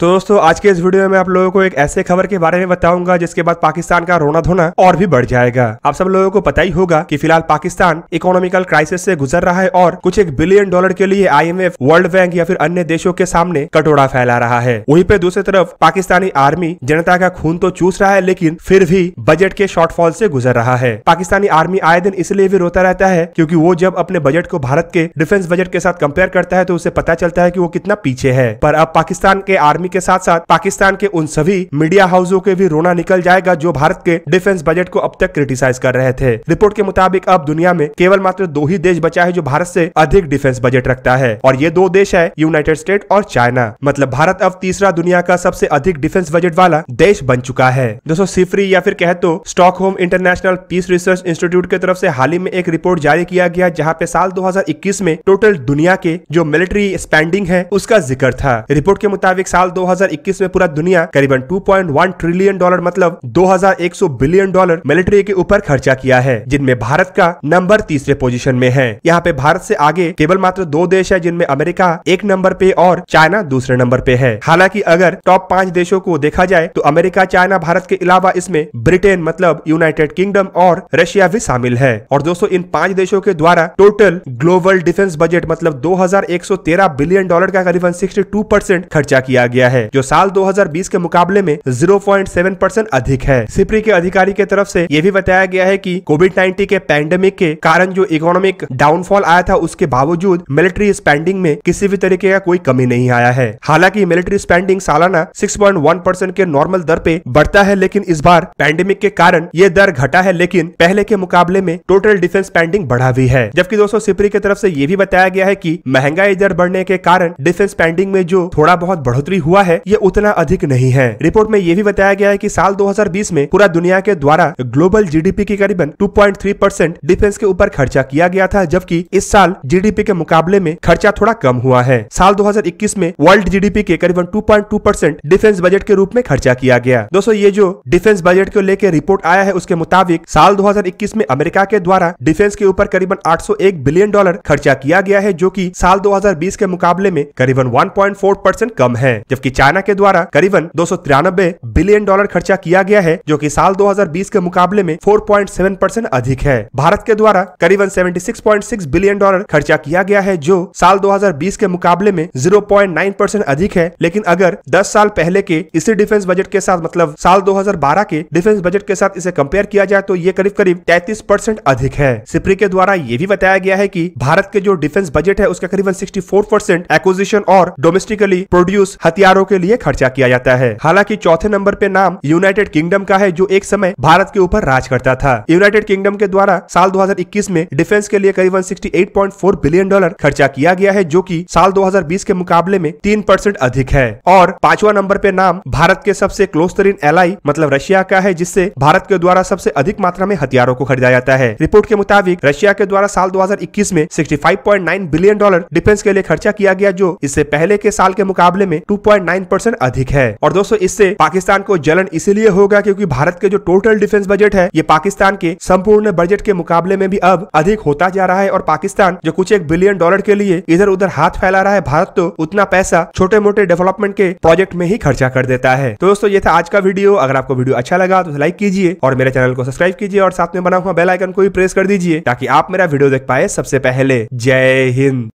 तो दोस्तों आज के इस वीडियो में आप लोगों को एक ऐसे खबर के बारे में बताऊंगा जिसके बाद पाकिस्तान का रोना धोना और भी बढ़ जाएगा आप सब लोगों को पता ही होगा कि फिलहाल पाकिस्तान इकोनॉमिकल क्राइसिस से गुजर रहा है और कुछ एक बिलियन डॉलर के लिए आईएमएफ, वर्ल्ड बैंक या फिर अन्य देशों के सामने कटोरा फैला रहा है वही पे दूसरी तरफ पाकिस्तानी आर्मी जनता का खून तो चूस रहा है लेकिन फिर भी बजट के शॉर्टफॉल से गुजर रहा है पाकिस्तानी आर्मी आए दिन इसलिए भी रोता रहता है क्यूँकी वो जब अपने बजट को भारत के डिफेंस बजट के साथ कम्पेयर करता है तो उसे पता चलता है की वो कितना पीछे है पर अब पाकिस्तान के आर्मी आर्मी के साथ साथ पाकिस्तान के उन सभी मीडिया हाउसों के भी रोना निकल जाएगा जो भारत के डिफेंस बजट को अब तक क्रिटिसाइज कर रहे थे रिपोर्ट के मुताबिक अब दुनिया में केवल मात्र दो ही देश बचा है जो भारत से अधिक डिफेंस बजट रखता है और ये दो देश है यूनाइटेड स्टेट और चाइना मतलब भारत अब तीसरा दुनिया का सबसे अधिक डिफेंस बजट वाला देश बन चुका है दोस्तों सिफरी या फिर कह तो होम इंटरनेशनल पीस रिसर्च इंस्टीट्यूट की तरफ से हाल ही में एक रिपोर्ट जारी किया गया जहाँ पे साल दो में टोटल दुनिया के जो मिलिट्री स्पेंडिंग है उसका जिक्र था रिपोर्ट के मुताबिक साल 2021 में पूरा दुनिया करीबन 2.1 ट्रिलियन डॉलर मतलब 2100 बिलियन डॉलर मिलिट्री के ऊपर खर्चा किया है जिनमें भारत का नंबर तीसरे पोजीशन में है यहाँ पे भारत से आगे केवल मात्र दो देश है जिनमें अमेरिका एक नंबर पे और चाइना दूसरे नंबर पे है हालांकि अगर टॉप पांच देशों को देखा जाए तो अमेरिका चाइना भारत के अलावा इसमें ब्रिटेन मतलब यूनाइटेड किंगडम और रशिया भी शामिल है और दोस्तों इन पांच देशों के द्वारा टोटल ग्लोबल डिफेंस बजट मतलब दो बिलियन डॉलर का करीबन टू परसेंट खर्चा किया गया गया है जो साल 2020 के मुकाबले में 0.7 परसेंट अधिक है सिप्री के अधिकारी के तरफ से ये भी बताया गया है कि कोविड 19 के पैंडेमिक के कारण जो इकोनॉमिक डाउनफॉल आया था उसके बावजूद मिलिट्री स्पेंडिंग में किसी भी तरीके का कोई कमी नहीं आया है हालांकि मिलिट्री स्पेंडिंग सालाना सिक्स परसेंट के नॉर्मल दर पे बढ़ता है लेकिन इस बार पैंडेमिक के कारण ये दर घटा है लेकिन पहले के मुकाबले में टोटल डिफेंस स्पेंडिंग बढ़ा हुई है जबकि दोस्तों सिप्री की तरफ से ये भी बताया गया है की महंगाई दर बढ़ने के कारण डिफेंस स्पेंडिंग में जो थोड़ा बहुत बढ़ोतरी हुआ हुआ है ये उतना अधिक नहीं है रिपोर्ट में ये भी बताया गया है की साल दो में पूरा दुनिया के द्वारा ग्लोबल जी के करीबन टू परसेंट डिफेंस के ऊपर खर्चा किया गया था जबकि इस साल जी के मुकाबले में खर्चा थोड़ा कम हुआ है साल 2021 में वर्ल्ड जीडीपी के करीबन 2.2 परसेंट डिफेंस बजट के रूप में खर्चा किया गया दोस्तों ये जो डिफेंस बजट को लेकर रिपोर्ट आया है उसके मुताबिक साल 2021 में अमेरिका के द्वारा डिफेंस के ऊपर करीबन 801 बिलियन डॉलर खर्चा किया गया है जो की साल 2020 के मुकाबले में करीबन 1.4 परसेंट कम है जबकि चाइना के द्वारा करीबन दो बिलियन डॉलर खर्चा किया गया है जो की साल 2020 के मुकाबले में 4.7 परसेंट अधिक है भारत के द्वारा करीबन 76.6 बिलियन डॉलर खर्चा किया गया है जो साल 2020 के मुकाबले में 0.9 परसेंट अधिक है लेकिन अगर 10 साल पहले के इसी डिफेंस बजट के साथ मतलब साल 2012 के डिफेंस बजट के साथ इसे कंपेयर किया जाए तो ये करीब करीब 33 परसेंट अधिक है सिप्री के द्वारा ये भी बताया गया है की भारत के जो डिफेंस बजट है उसका करीबन सिक्सटी एक्विजिशन और डोमेस्टिकली प्रोड्यूस हथियार हथियारों के लिए खर्चा किया जाता है हालांकि चौथे नंबर पे नाम यूनाइटेड किंगडम का है जो एक समय भारत के ऊपर राज करता था यूनाइटेड किंगडम के द्वारा साल 2021 में डिफेंस के लिए करीबन 68.4 बिलियन डॉलर खर्चा किया गया है जो कि साल 2020 के मुकाबले में तीन परसेंट अधिक है और पांचवा नंबर पे नाम भारत के सबसे क्लोज तरीन एलाई मतलब रशिया का है जिससे भारत के द्वारा सबसे अधिक मात्रा में हथियारों को खरीदा जाता है रिपोर्ट के मुताबिक रशिया के द्वारा साल दो में सिक्सटी बिलियन डॉलर डिफेंस के लिए खर्चा किया गया जो इससे पहले के साल के मुकाबले में टू 2.9 अधिक है और दोस्तों इससे पाकिस्तान को जलन इसीलिए होगा क्योंकि भारत के जो टोटल डिफेंस बजट है ये पाकिस्तान के संपूर्ण बजट के मुकाबले में भी अब अधिक होता जा रहा है और पाकिस्तान जो कुछ एक बिलियन डॉलर के लिए इधर उधर हाथ फैला रहा है भारत तो उतना पैसा छोटे मोटे डेवलपमेंट के प्रोजेक्ट में ही खर्चा कर देता है तो दोस्तों ये था आज का वीडियो अगर आपको वीडियो अच्छा लगा तो लाइक कीजिए और मेरे चैनल को सब्सक्राइब कीजिए और साथ में बना हुआ बेलाइकन को भी प्रेस कर दीजिए ताकि आप मेरा वीडियो देख पाए सबसे पहले जय हिंद